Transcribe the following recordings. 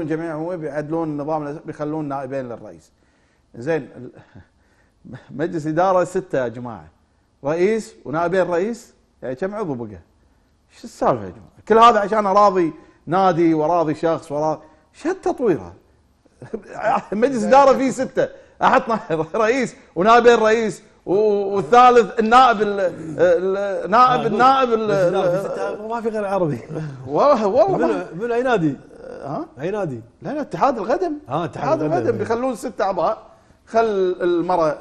يكون جميع هو بيعدلون النظام بيخلون نائبين للرئيس زين مجلس اداره سته يا جماعه رئيس ونائبين رئيس يعني كم عضو بقى؟ شو السالفه يا جماعه؟ كل هذا عشان اراضي نادي وراضي شخص وراضي شو التطوير هذا؟ مجلس اداره فيه سته احط رئيس ونائبين رئيس والثالث النائب آه، النائب النائب ما في غير عربي والله والله من اي نادي؟ ها اي نادي؟ لا لا اتحاد القدم اه اتحاد القدم إيه. بيخلون ست اعضاء خل المرأة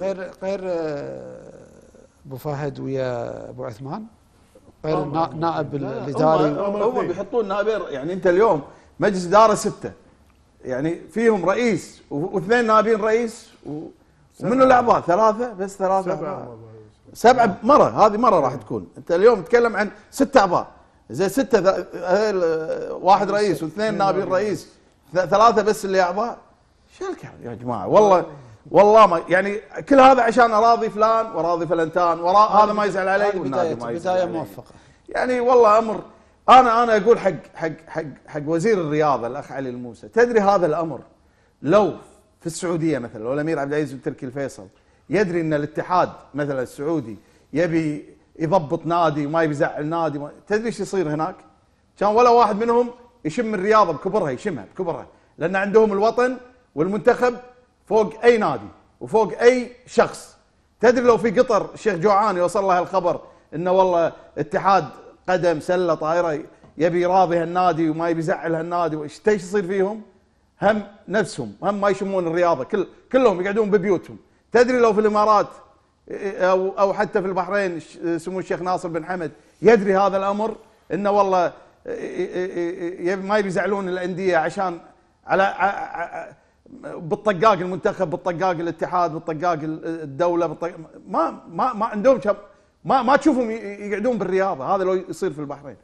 غير غير آه، ابو فهد ويا ابو عثمان غير نائب الاداري هم بيحطون نائبين يعني انت اليوم مجلس اداره سته يعني فيهم رئيس واثنين نائبين رئيس ومنه الاعضاء ثلاثه بس ثلاثه سبعه سبعه مره هذه مره راح تكون انت اليوم تتكلم عن ست اعضاء زي ستة واحد رئيس واثنين نائبين رئيس ثلاثة بس اللي أعضاء شو الكلام يا جماعة والله والله ما يعني كل هذا عشان أراضي فلان وأراضي فلنتان وراء هذا ما يزعل علي والنادي ما يزعل بداية موفقة يعني والله أمر أنا أنا أقول حق حق حق حق وزير الرياضة الأخ علي الموسى تدري هذا الأمر لو في السعودية مثلا والأمير الأمير عبد العزيز بن تركي الفيصل يدري أن الاتحاد مثلا السعودي يبي يضبط نادي وما يزعل نادي تدري ايش يصير هناك؟ كان ولا واحد منهم يشم الرياضه بكبرها يشمها بكبرها لان عندهم الوطن والمنتخب فوق اي نادي وفوق اي شخص تدري لو في قطر الشيخ جوعان يوصل له الخبر انه والله اتحاد قدم سله طائره يبي يراضي هالنادي وما يبي يزعل هالنادي ايش يصير فيهم؟ هم نفسهم هم ما يشمون الرياضه كل كلهم يقعدون ببيوتهم تدري لو في الامارات او او حتى في البحرين سمو الشيخ ناصر بن حمد يدري هذا الامر انه والله ما يبي يزعلون الانديه عشان على بالطقاق المنتخب بالطقاق الاتحاد بالطقاق الدوله بالطقاق ما ما ما عندهم ما ما تشوفهم يقعدون بالرياضه هذا لو يصير في البحرين